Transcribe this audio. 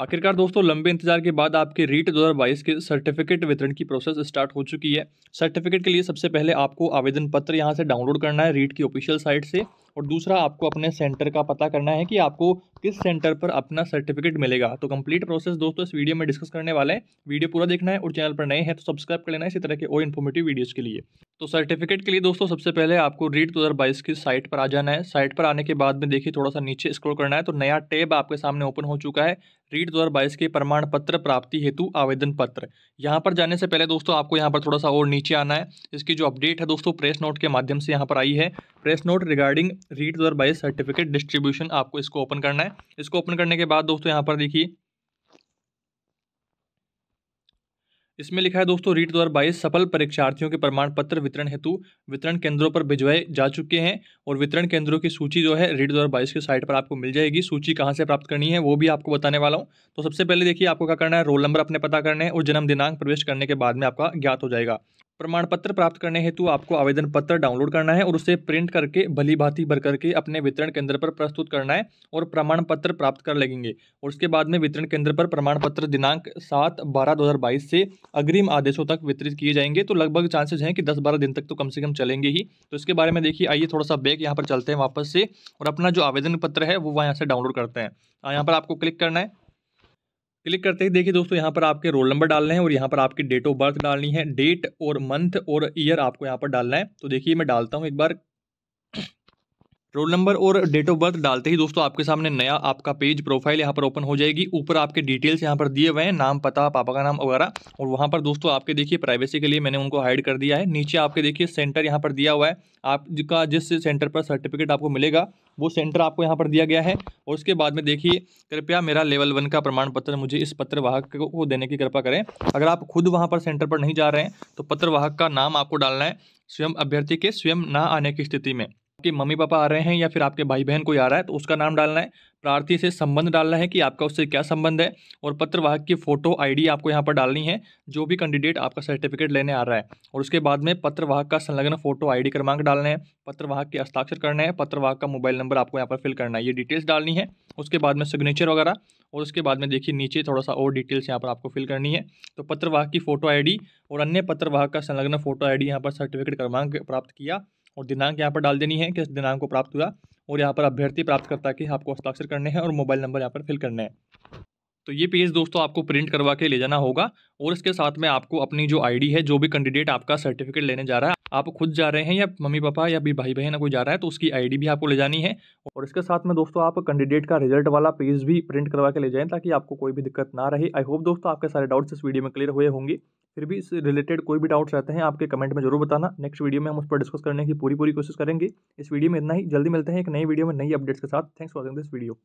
आखिरकार दोस्तों लंबे इंतजार के बाद आपके रीट 2022 के सर्टिफिकेट वितरण की प्रोसेस स्टार्ट हो चुकी है सर्टिफिकेट के लिए सबसे पहले आपको आवेदन पत्र यहाँ से डाउनलोड करना है रीट की ऑफिशियल साइट से और दूसरा आपको अपने सेंटर का पता करना है कि आपको किस सेंटर पर अपना सर्टिफिकेट मिलेगा तो कंप्लीट प्रोसेस दोस्तों इस वीडियो में डिस्कस करने वाले हैं वीडियो पूरा देखना है और चैनल पर नए हैं तो सब्सक्राइब कर लेना है इसी तरह के और इन्फॉर्मेटिव वीडियोज़ के लिए तो सर्टिफिकेट के लिए दोस्तों सबसे पहले आपको रीट दो हज़ार बाईस की साइट पर आ जाना है साइट पर आने के बाद में देखिए थोड़ा सा नीचे स्क्रोल करना है तो नया टेब आपके सामने ओपन हो चुका है रीट दो के प्रमाण पत्र प्राप्ति हेतु आवेदन पत्र यहाँ पर जाने से पहले दोस्तों आपको यहाँ पर थोड़ा सा और नीचे आना है इसकी जो अपडेट है दोस्तों प्रेस नोट के माध्यम से यहाँ पर आई है प्रेस नोट रिगार्डिंग रीट दो सर्टिफिकेट डिस्ट्रीब्यूशन आपको इसको ओपन करना है इसको ओपन करने के बाद दोस्तों यहाँ पर देखिए इसमें लिखा है दोस्तों रीट दो बाईस सफल परीक्षार्थियों के प्रमाण पत्र वितरण हेतु वितरण केंद्रों पर भिजवाए जा चुके हैं और वितरण केंद्रों की सूची जो है रीट दो बाईस के साइट पर आपको मिल जाएगी सूची कहाँ से प्राप्त करनी है वो भी आपको बताने वाला हूँ तो सबसे पहले देखिए आपको क्या करना है रोल नंबर अपने पता करना है और जन्म दिनांक प्रवेश करने के बाद में आपका ज्ञात हो जाएगा प्रमाण पत्र प्राप्त करने हेतु आपको आवेदन पत्र डाउनलोड करना है और उसे प्रिंट करके भली भांति भर करके अपने वितरण केंद्र पर प्रस्तुत करना है और प्रमाण पत्र प्राप्त कर लेंगे और उसके बाद में वितरण केंद्र पर प्रमाण पत्र दिनांक सात बारह दो हज़ार बाईस से अग्रिम आदेशों तक वितरित किए जाएंगे तो लगभग चांसेज हैं कि दस बारह दिन तक तो कम से कम चलेंगे ही तो इसके बारे में देखिए आइए थोड़ा सा बैग यहाँ पर चलते हैं वापस से और अपना जो आवेदन पत्र है वो वहाँ से डाउनलोड करते हैं यहाँ पर आपको क्लिक करना है क्लिक करते ही देखिए दोस्तों यहाँ पर आपके रोल नंबर डालना है और यहाँ पर आपकी डेट ऑफ बर्थ डालनी है डेट और मंथ और ईयर आपको यहाँ पर डालना है तो देखिए मैं डालता हूँ एक बार रोल नंबर और डेट ऑफ बर्थ डालते ही दोस्तों आपके सामने नया आपका पेज प्रोफाइल यहाँ पर ओपन हो जाएगी ऊपर आपके डिटेल्स यहाँ पर दिए हुए हैं नाम पता पापा का नाम वगैरह और वहाँ पर दोस्तों आपके देखिए प्राइवेसी के लिए मैंने उनको हाइड कर दिया है नीचे आपके देखिए सेंटर यहाँ पर दिया हुआ है आपका जिस सेंटर पर सर्टिफिकेट आपको मिलेगा वो सेंटर आपको यहाँ पर दिया गया है और उसके बाद में देखिए कृपया मेरा लेवल वन का प्रमाण पत्र मुझे इस पत्र वाहक को देने की कृपा करें अगर आप खुद वहाँ पर सेंटर पर नहीं जा रहे हैं तो पत्र वाहक का नाम आपको डालना है स्वयं अभ्यर्थी के स्वयं ना आने की स्थिति में आपके मम्मी पापा आ रहे हैं या फिर आपके भाई बहन कोई आ रहा है तो उसका नाम डालना है प्रार्थी से संबंध डालना है कि आपका उससे क्या संबंध है और पत्रवाहक की फ़ोटो आईडी आपको यहाँ पर डालनी है जो भी कैंडिडेट आपका सर्टिफिकेट लेने आ रहा है और उसके बाद में पत्रवाहक का संलग्न फोटो आईडी क्रमांक डालना है पत्रवाहक के हस्ताक्षर करने हैं पत्रवाहक का मोबाइल नंबर आपको यहाँ पर फिल करना है ये डिटेल्स डालनी है उसके बाद में सिग्नेचर वगैरह और उसके बाद में देखिए नीचे थोड़ा सा और डिटेल्स यहाँ पर आपको फिल करनी है तो पत्रवाहक की फ़ोटो आई और अन्य पत्रवाहक का संलग्न फोटो आई यहाँ पर सर्टिफिकेट क्रमांक प्राप्त किया और दिनांक यहाँ पर डाल देनी है किस दिनांक को प्राप्त हुआ और यहाँ पर अभ्यर्थी प्राप्तकर्ता के आपको हस्ताक्षर करने हैं और मोबाइल नंबर यहाँ पर फिल करने हैं तो ये पेज दोस्तों आपको प्रिंट करवा के ले जाना होगा और इसके साथ में आपको अपनी जो आईडी है जो भी कैंडिडेट आपका सर्टिफिकेट लेने जा रहा है आप खुद जा रहे हैं या मम्मी पापा या भी भाई बहन कोई जा रहा है तो उसकी आईडी भी आपको ले जानी है और इसके साथ में दोस्तों आप कैंडिडेट का रिजल्ट वाला पेज भी प्रिंट करवा के ले जाएं ताकि आपको कोई भी दिक्कत ना रहे आई होप दोस्तों आपके सारे डाउट्स इस वीडियो में क्लियर हुए होंगे फिर भी इस रिलेटेड कोई भी डाउट्स रहते हैं आपके कमेंट में जरूर बताना नेक्स्ट वीडियो में हम उस पर डिस्कस करने की पूरी पूरी कोशिश करेंगे इस वीडियो में इतना ही जल्दी मिलते हैं एक नई वीडियो में नई अपडेट्स के साथ thanks for watching this video